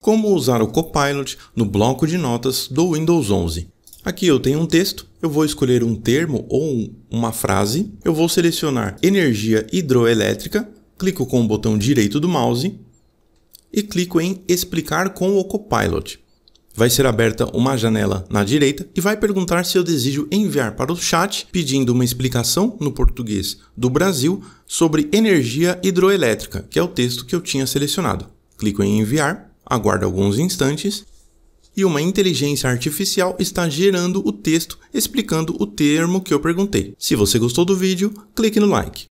Como usar o Copilot no bloco de notas do Windows 11. Aqui eu tenho um texto, eu vou escolher um termo ou uma frase, eu vou selecionar energia hidroelétrica, clico com o botão direito do mouse e clico em explicar com o Copilot. Vai ser aberta uma janela na direita e vai perguntar se eu desejo enviar para o chat pedindo uma explicação no português do Brasil sobre energia hidroelétrica, que é o texto que eu tinha selecionado. Clico em enviar aguarda alguns instantes e uma inteligência artificial está gerando o texto explicando o termo que eu perguntei. Se você gostou do vídeo, clique no like.